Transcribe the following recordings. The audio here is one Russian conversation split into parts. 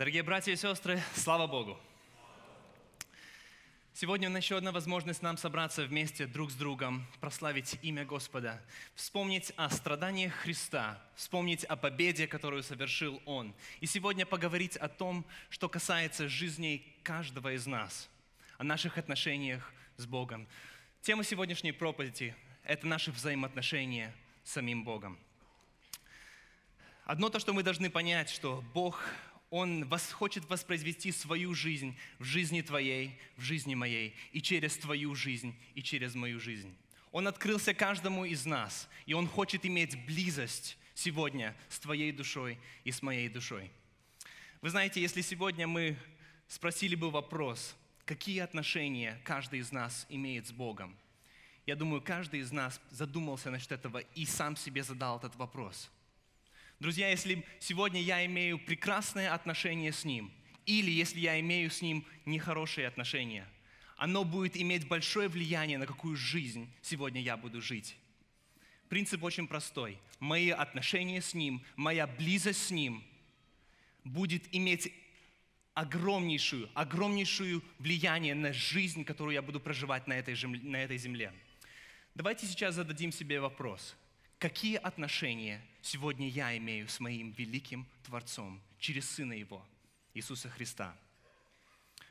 Дорогие братья и сестры, слава Богу! Сегодня у нас еще одна возможность нам собраться вместе друг с другом, прославить имя Господа, вспомнить о страданиях Христа, вспомнить о победе, которую совершил Он, и сегодня поговорить о том, что касается жизней каждого из нас, о наших отношениях с Богом. Тема сегодняшней проповеди – это наши взаимоотношения с самим Богом. Одно то, что мы должны понять, что Бог он вас хочет воспроизвести свою жизнь в жизни твоей, в жизни моей, и через твою жизнь, и через мою жизнь. Он открылся каждому из нас, и Он хочет иметь близость сегодня с твоей душой и с моей душой. Вы знаете, если сегодня мы спросили бы вопрос, какие отношения каждый из нас имеет с Богом, я думаю, каждый из нас задумался насчет этого и сам себе задал этот вопрос – Друзья, если сегодня я имею прекрасное отношение с Ним, или если я имею с Ним нехорошие отношения, оно будет иметь большое влияние на какую жизнь сегодня я буду жить. Принцип очень простой. Мои отношения с Ним, моя близость с Ним будет иметь огромнейшую, огромнейшую влияние на жизнь, которую я буду проживать на этой, на этой земле. Давайте сейчас зададим себе вопрос – какие отношения сегодня я имею с моим великим Творцом через Сына Его, Иисуса Христа.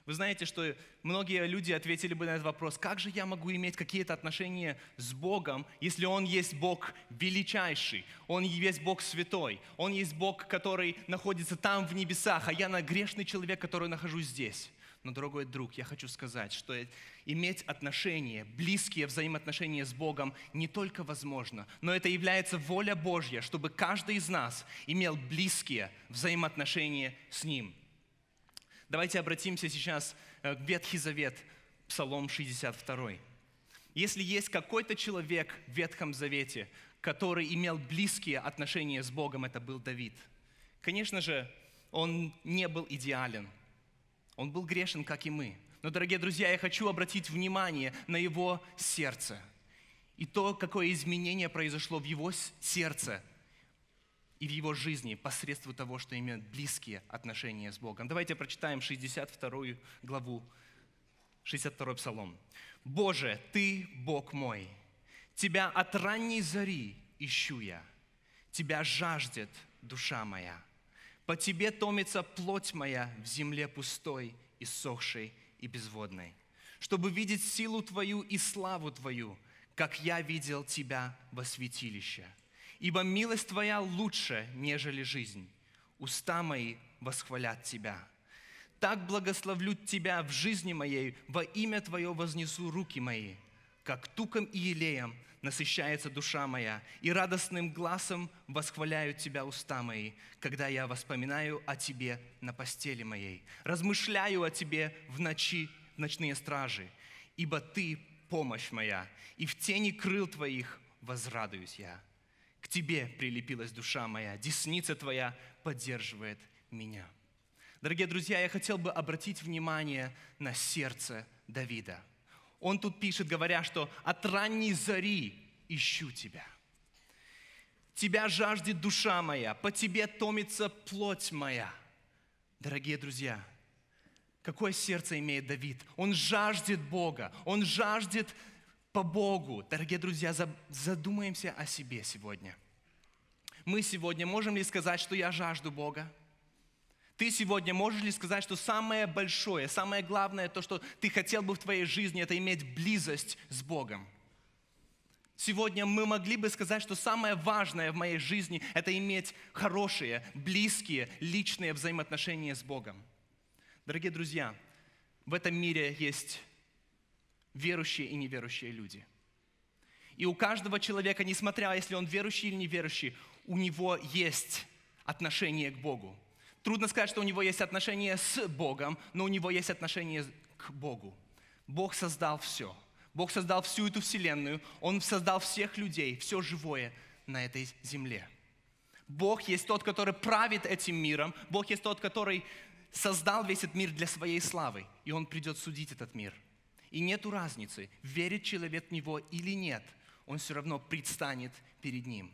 Вы знаете, что многие люди ответили бы на этот вопрос, как же я могу иметь какие-то отношения с Богом, если Он есть Бог величайший, Он есть Бог святой, Он есть Бог, который находится там в небесах, а я на грешный человек, который нахожусь здесь. Но, дорогой друг, я хочу сказать, что э, иметь отношения, близкие взаимоотношения с Богом не только возможно, но это является воля Божья, чтобы каждый из нас имел близкие взаимоотношения с Ним. Давайте обратимся сейчас к э, Ветхий Завет, Псалом 62. Если есть какой-то человек в Ветхом Завете, который имел близкие отношения с Богом, это был Давид. Конечно же, он не был идеален – он был грешен, как и мы. Но, дорогие друзья, я хочу обратить внимание на его сердце и то, какое изменение произошло в его сердце и в его жизни посредством того, что имеют близкие отношения с Богом. Давайте прочитаем 62 главу, 62 псалом. «Боже, Ты, Бог мой, Тебя от ранней зари ищу я, Тебя жаждет душа моя. По тебе томится плоть моя в земле пустой, иссохшей и безводной, чтобы видеть силу Твою и славу Твою, как я видел Тебя во святилище. Ибо милость Твоя лучше, нежели жизнь. Уста мои восхвалят Тебя. Так благословлю Тебя в жизни моей, во имя Твое вознесу руки мои – как туком и елеем насыщается душа моя, и радостным глазом восхваляют Тебя уста мои, когда я воспоминаю о Тебе на постели моей, размышляю о Тебе в ночи, в ночные стражи, ибо Ты – помощь моя, и в тени крыл Твоих возрадуюсь я. К Тебе прилепилась душа моя, десница Твоя поддерживает меня». Дорогие друзья, я хотел бы обратить внимание на сердце Давида – он тут пишет, говоря, что «от ранней зари ищу тебя». Тебя жаждет душа моя, по тебе томится плоть моя. Дорогие друзья, какое сердце имеет Давид? Он жаждет Бога, он жаждет по Богу. Дорогие друзья, задумаемся о себе сегодня. Мы сегодня можем ли сказать, что я жажду Бога? Ты сегодня можешь ли сказать, что самое большое, самое главное, то, что ты хотел бы в твоей жизни, это иметь близость с Богом? Сегодня мы могли бы сказать, что самое важное в моей жизни – это иметь хорошие, близкие, личные взаимоотношения с Богом. Дорогие друзья, в этом мире есть верующие и неверующие люди. И у каждого человека, несмотря, если он верующий или неверующий, у него есть отношение к Богу. Трудно сказать, что у него есть отношения с Богом, но у него есть отношения к Богу. Бог создал все. Бог создал всю эту вселенную. Он создал всех людей, все живое на этой земле. Бог есть тот, который правит этим миром. Бог есть тот, который создал весь этот мир для своей славы. И он придет судить этот мир. И нету разницы, верит человек в него или нет. Он все равно предстанет перед ним.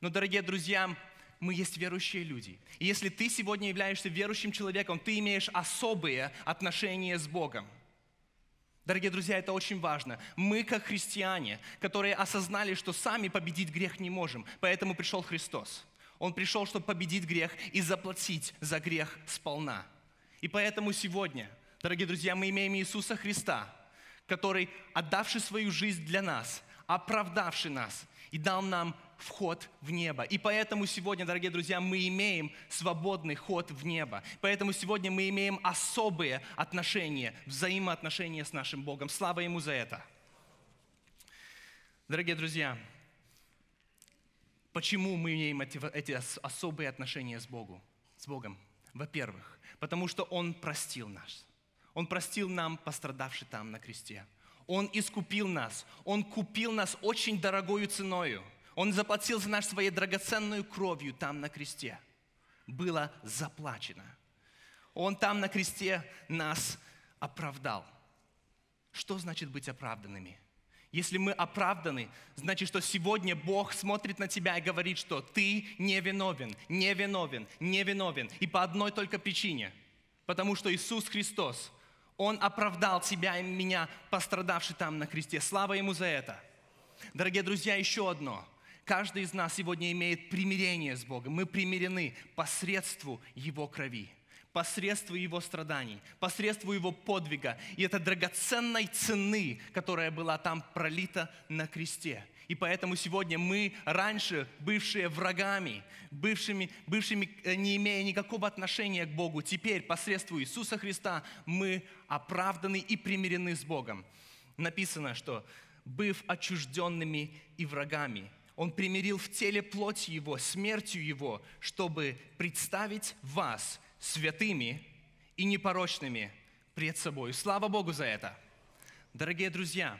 Но, дорогие друзья, мы есть верующие люди. И если ты сегодня являешься верующим человеком, ты имеешь особые отношения с Богом. Дорогие друзья, это очень важно. Мы, как христиане, которые осознали, что сами победить грех не можем, поэтому пришел Христос. Он пришел, чтобы победить грех и заплатить за грех сполна. И поэтому сегодня, дорогие друзья, мы имеем Иисуса Христа, который, отдавший свою жизнь для нас, оправдавший нас и дал нам вход в небо. И поэтому сегодня, дорогие друзья, мы имеем свободный ход в небо. Поэтому сегодня мы имеем особые отношения, взаимоотношения с нашим Богом. Слава Ему за это. Дорогие друзья, почему мы имеем эти, эти особые отношения с, Богу, с Богом? Во-первых, потому что Он простил нас. Он простил нам, пострадавший там на кресте. Он искупил нас. Он купил нас очень дорогою ценою – он заплатил за нас своей драгоценную кровью там на кресте. Было заплачено. Он там на кресте нас оправдал. Что значит быть оправданными? Если мы оправданы, значит, что сегодня Бог смотрит на тебя и говорит, что ты невиновен, невиновен, невиновен, И по одной только причине. Потому что Иисус Христос, Он оправдал тебя и меня, пострадавший там на кресте. Слава Ему за это. Дорогие друзья, еще одно – Каждый из нас сегодня имеет примирение с Богом. Мы примирены посредству Его крови посредству его страданий, посредству его подвига и это драгоценной цены, которая была там пролита на кресте. И поэтому сегодня мы, раньше бывшие врагами, бывшими, бывшими, э, не имея никакого отношения к Богу, теперь посредством Иисуса Христа мы оправданы и примирены с Богом. Написано, что «быв отчужденными и врагами, он примирил в теле плоть Его, смертью Его, чтобы представить вас святыми и непорочными пред собой. Слава Богу за это! Дорогие друзья,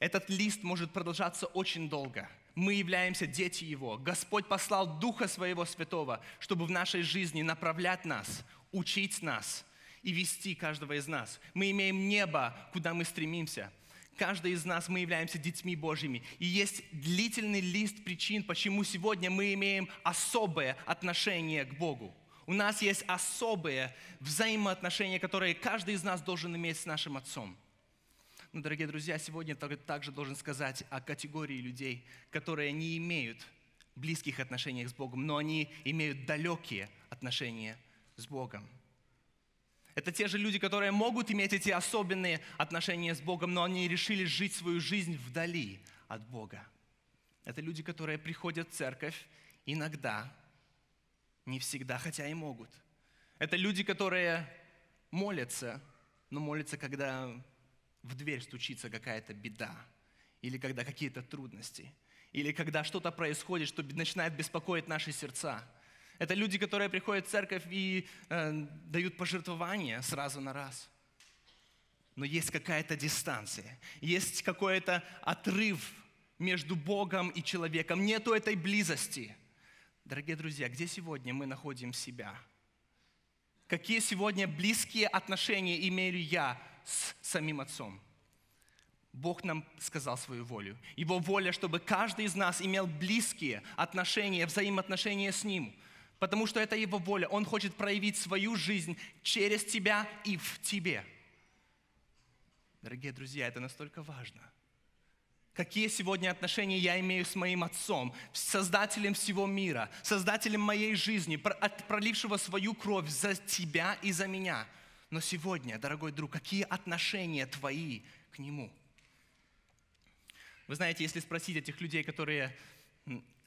этот лист может продолжаться очень долго. Мы являемся дети Его. Господь послал Духа Своего Святого, чтобы в нашей жизни направлять нас, учить нас и вести каждого из нас. Мы имеем небо, куда мы стремимся – Каждый из нас, мы являемся детьми Божьими. И есть длительный лист причин, почему сегодня мы имеем особое отношение к Богу. У нас есть особые взаимоотношения, которые каждый из нас должен иметь с нашим Отцом. Но, ну, дорогие друзья, сегодня я также должен сказать о категории людей, которые не имеют близких отношений с Богом, но они имеют далекие отношения с Богом. Это те же люди, которые могут иметь эти особенные отношения с Богом, но они решили жить свою жизнь вдали от Бога. Это люди, которые приходят в церковь иногда, не всегда, хотя и могут. Это люди, которые молятся, но молятся, когда в дверь стучится какая-то беда, или когда какие-то трудности, или когда что-то происходит, что начинает беспокоить наши сердца – это люди, которые приходят в церковь и э, дают пожертвования сразу на раз. Но есть какая-то дистанция, есть какой-то отрыв между Богом и человеком. Нету этой близости. Дорогие друзья, где сегодня мы находим себя? Какие сегодня близкие отношения имею я с самим Отцом? Бог нам сказал свою волю. Его воля, чтобы каждый из нас имел близкие отношения, взаимоотношения с Ним – потому что это Его воля. Он хочет проявить свою жизнь через тебя и в тебе. Дорогие друзья, это настолько важно. Какие сегодня отношения я имею с моим отцом, создателем всего мира, создателем моей жизни, пролившего свою кровь за тебя и за меня. Но сегодня, дорогой друг, какие отношения твои к нему? Вы знаете, если спросить этих людей, которые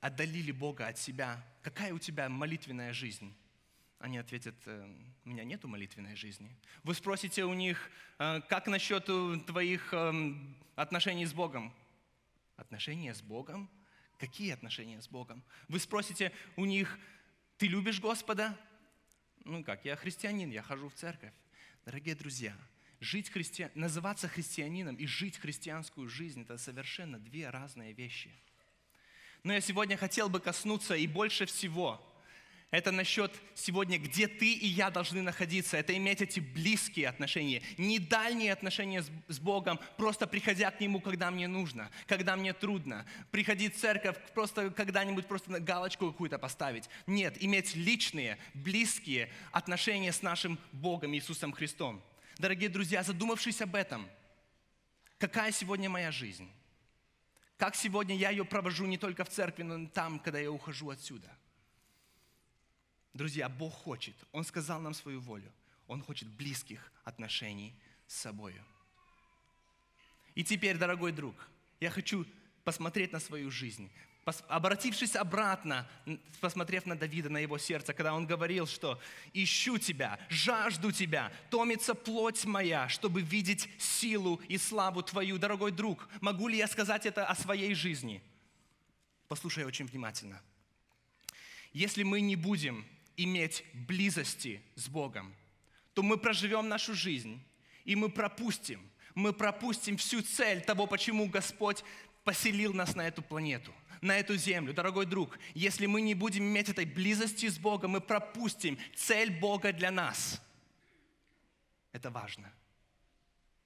отдалили Бога от себя, какая у тебя молитвенная жизнь? Они ответят, «Э, у меня нету молитвенной жизни. Вы спросите у них, «Э, как насчет твоих э, отношений с Богом? Отношения с Богом? Какие отношения с Богом? Вы спросите у них, ты любишь Господа? Ну как, я христианин, я хожу в церковь. Дорогие друзья, жить христи... называться христианином и жить христианскую жизнь – это совершенно две разные вещи – но я сегодня хотел бы коснуться и больше всего. Это насчет сегодня, где ты и я должны находиться. Это иметь эти близкие отношения, не дальние отношения с Богом, просто приходя к Нему, когда мне нужно, когда мне трудно. Приходить в церковь, просто когда-нибудь просто галочку какую-то поставить. Нет, иметь личные, близкие отношения с нашим Богом Иисусом Христом. Дорогие друзья, задумавшись об этом, какая сегодня моя жизнь? Так сегодня я ее провожу не только в церкви, но и там, когда я ухожу отсюда. Друзья, Бог хочет. Он сказал нам свою волю. Он хочет близких отношений с собой. И теперь, дорогой друг, я хочу посмотреть на свою жизнь, Обратившись обратно, посмотрев на Давида, на его сердце, когда он говорил, что «Ищу тебя, жажду тебя, томится плоть моя, чтобы видеть силу и славу твою, дорогой друг, могу ли я сказать это о своей жизни?» Послушай очень внимательно. Если мы не будем иметь близости с Богом, то мы проживем нашу жизнь, и мы пропустим, мы пропустим всю цель того, почему Господь поселил нас на эту планету, на эту землю. Дорогой друг, если мы не будем иметь этой близости с Богом, мы пропустим цель Бога для нас. Это важно.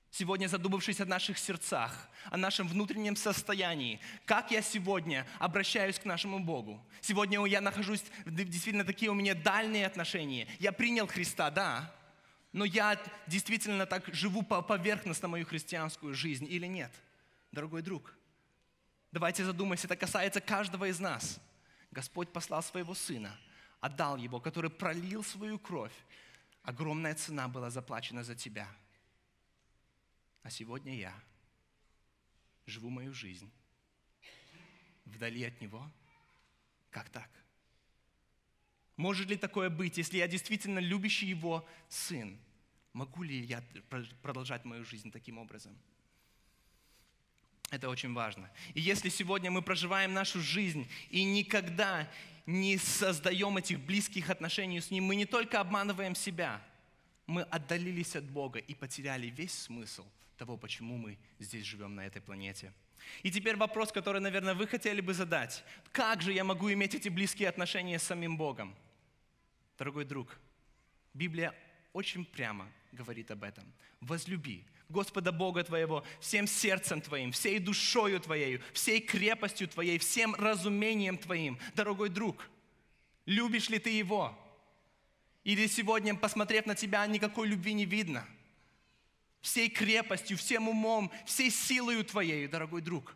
Сегодня задумавшись о наших сердцах, о нашем внутреннем состоянии, как я сегодня обращаюсь к нашему Богу. Сегодня я нахожусь, действительно, такие у меня дальние отношения. Я принял Христа, да, но я действительно так живу по поверхностно мою христианскую жизнь или нет? Дорогой друг, Давайте задумаемся, это касается каждого из нас. Господь послал своего Сына, отдал Его, который пролил свою кровь. Огромная цена была заплачена за тебя. А сегодня я живу мою жизнь вдали от Него. Как так? Может ли такое быть, если я действительно любящий Его Сын? Могу ли я продолжать мою жизнь таким образом? Это очень важно. И если сегодня мы проживаем нашу жизнь и никогда не создаем этих близких отношений с Ним, мы не только обманываем себя, мы отдалились от Бога и потеряли весь смысл того, почему мы здесь живем на этой планете. И теперь вопрос, который, наверное, вы хотели бы задать. Как же я могу иметь эти близкие отношения с самим Богом? Дорогой друг, Библия очень прямо говорит об этом. Возлюби Господа Бога твоего всем сердцем твоим, всей душою твоею, всей крепостью твоей, всем разумением твоим. Дорогой друг, любишь ли ты его? Или сегодня, посмотрев на тебя, никакой любви не видно? Всей крепостью, всем умом, всей силою твоею, дорогой друг.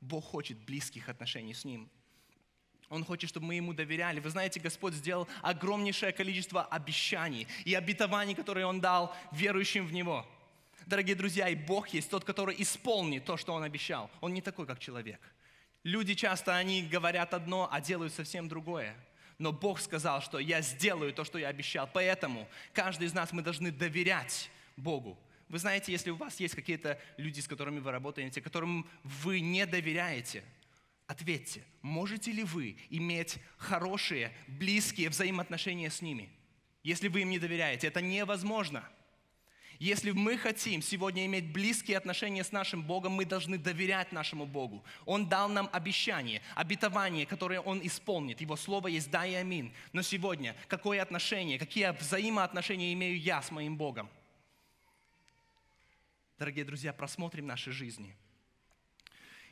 Бог хочет близких отношений с Ним. Он хочет, чтобы мы Ему доверяли. Вы знаете, Господь сделал огромнейшее количество обещаний и обетований, которые Он дал верующим в Него дорогие друзья, и Бог есть тот, который исполнит то, что Он обещал. Он не такой, как человек. Люди часто, они говорят одно, а делают совсем другое. Но Бог сказал, что я сделаю то, что я обещал. Поэтому каждый из нас, мы должны доверять Богу. Вы знаете, если у вас есть какие-то люди, с которыми вы работаете, которым вы не доверяете, ответьте, можете ли вы иметь хорошие, близкие взаимоотношения с ними, если вы им не доверяете? Это невозможно. Если мы хотим сегодня иметь близкие отношения с нашим Богом, мы должны доверять нашему Богу. Он дал нам обещание, обетование, которое Он исполнит. Его слово есть «да» и амин. Но сегодня какое отношение, какие взаимоотношения имею я с моим Богом? Дорогие друзья, просмотрим наши жизни.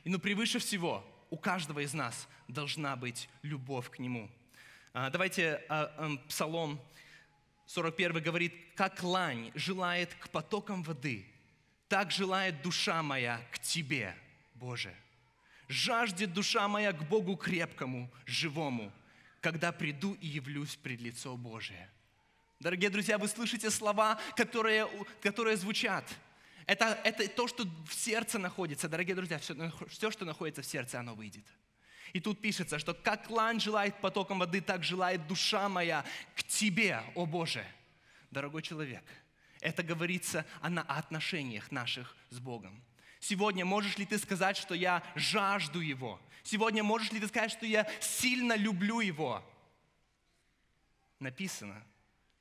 И ну превыше всего, у каждого из нас должна быть любовь к Нему. А, давайте а, эм, Псалом 41 говорит, как лань желает к потокам воды, так желает душа моя к Тебе, Боже. Жаждет душа моя к Богу крепкому, живому, когда приду и явлюсь пред лицо Божие. Дорогие друзья, вы слышите слова, которые, которые звучат. Это, это то, что в сердце находится. Дорогие друзья, все, все, что находится в сердце, оно выйдет. И тут пишется, что как лань желает потоком воды, так желает душа моя к тебе, о Боже. Дорогой человек, это говорится о отношениях наших с Богом. Сегодня можешь ли ты сказать, что я жажду Его? Сегодня можешь ли ты сказать, что я сильно люблю Его? Написано,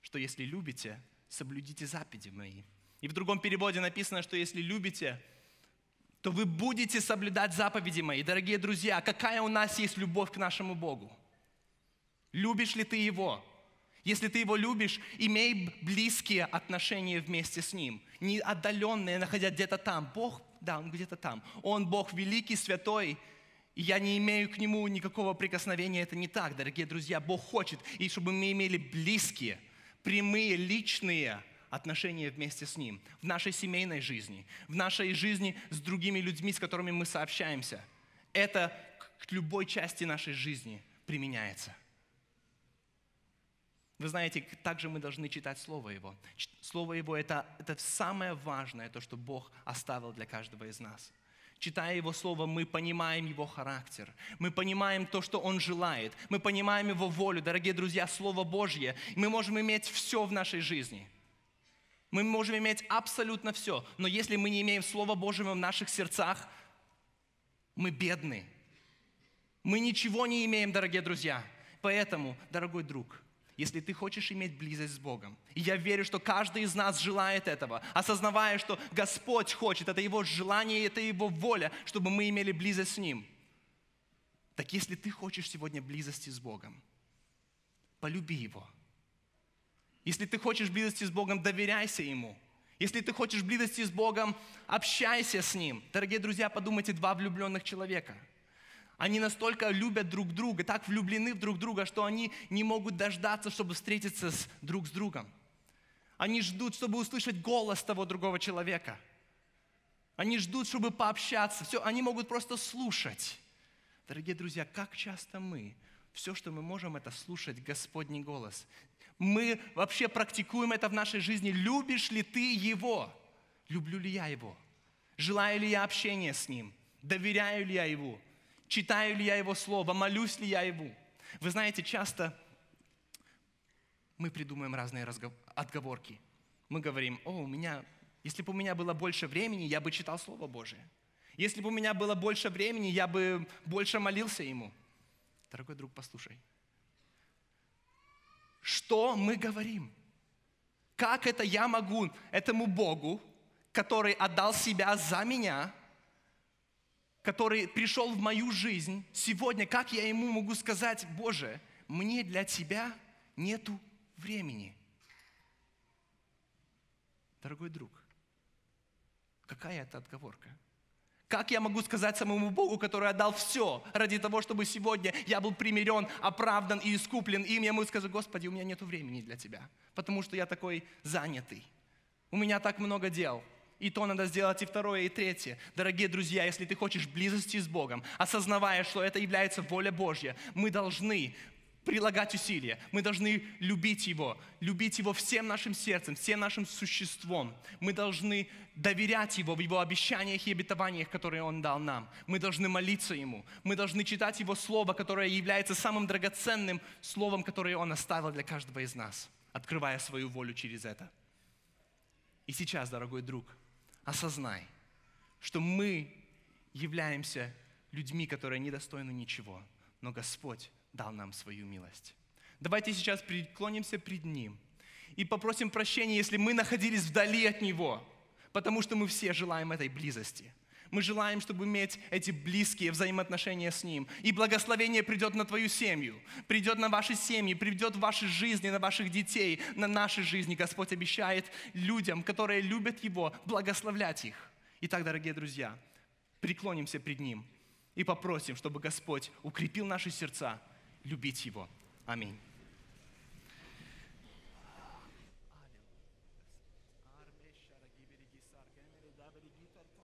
что если любите, соблюдите заповеди мои. И в другом переводе написано, что если любите, то вы будете соблюдать заповеди мои. Дорогие друзья, какая у нас есть любовь к нашему Богу? Любишь ли ты Его? Если ты Его любишь, имей близкие отношения вместе с Ним, не отдаленные, находя где-то там. Бог, да, Он где-то там. Он Бог великий, святой, и я не имею к Нему никакого прикосновения. Это не так, дорогие друзья. Бог хочет, и чтобы мы имели близкие, прямые, личные отношения вместе с Ним, в нашей семейной жизни, в нашей жизни с другими людьми, с которыми мы сообщаемся. Это к любой части нашей жизни применяется. Вы знаете, также мы должны читать Слово Его. Слово Его это, – это самое важное, то, что Бог оставил для каждого из нас. Читая Его Слово, мы понимаем Его характер, мы понимаем то, что Он желает, мы понимаем Его волю. Дорогие друзья, Слово Божье, мы можем иметь все в нашей жизни – мы можем иметь абсолютно все, но если мы не имеем Слова Божьего в наших сердцах, мы бедны. Мы ничего не имеем, дорогие друзья. Поэтому, дорогой друг, если ты хочешь иметь близость с Богом, и я верю, что каждый из нас желает этого, осознавая, что Господь хочет, это Его желание, это Его воля, чтобы мы имели близость с Ним. Так если ты хочешь сегодня близости с Богом, полюби Его – если ты хочешь близости с Богом, доверяйся Ему. Если ты хочешь близости с Богом, общайся с Ним. Дорогие друзья, подумайте, два влюбленных человека. Они настолько любят друг друга, так влюблены в друг друга, что они не могут дождаться, чтобы встретиться с друг с другом. Они ждут, чтобы услышать голос того другого человека. Они ждут, чтобы пообщаться. Все, они могут просто слушать. Дорогие друзья, как часто мы все, что мы можем, это слушать Господний голос, мы вообще практикуем это в нашей жизни. Любишь ли ты Его? Люблю ли я Его? Желаю ли я общения с Ним? Доверяю ли я Его? Читаю ли я Его Слово? Молюсь ли я Его? Вы знаете, часто мы придумываем разные разгов... отговорки. Мы говорим, о, у меня, если бы у меня было больше времени, я бы читал Слово Божие. Если бы у меня было больше времени, я бы больше молился Ему. Дорогой друг, послушай – что мы говорим? Как это я могу этому Богу, который отдал себя за меня, который пришел в мою жизнь сегодня, как я ему могу сказать, Боже, мне для тебя нету времени? Дорогой друг, какая это отговорка? Как я могу сказать самому Богу, который отдал все ради того, чтобы сегодня я был примирен, оправдан и искуплен им, я ему скажу, Господи, у меня нет времени для Тебя, потому что я такой занятый. У меня так много дел. И то надо сделать, и второе, и третье. Дорогие друзья, если ты хочешь близости с Богом, осознавая, что это является воля Божья, мы должны прилагать усилия. Мы должны любить Его, любить Его всем нашим сердцем, всем нашим существом. Мы должны доверять Его в Его обещаниях и обетованиях, которые Он дал нам. Мы должны молиться Ему. Мы должны читать Его Слово, которое является самым драгоценным Словом, которое Он оставил для каждого из нас, открывая свою волю через это. И сейчас, дорогой друг, осознай, что мы являемся людьми, которые недостойны ничего, но Господь дал нам свою милость. Давайте сейчас преклонимся пред Ним и попросим прощения, если мы находились вдали от Него, потому что мы все желаем этой близости. Мы желаем, чтобы иметь эти близкие взаимоотношения с Ним. И благословение придет на твою семью, придет на ваши семьи, придет в ваши жизни, на ваших детей, на наши жизни. Господь обещает людям, которые любят Его, благословлять их. Итак, дорогие друзья, преклонимся пред Ним и попросим, чтобы Господь укрепил наши сердца – любить Его. Аминь.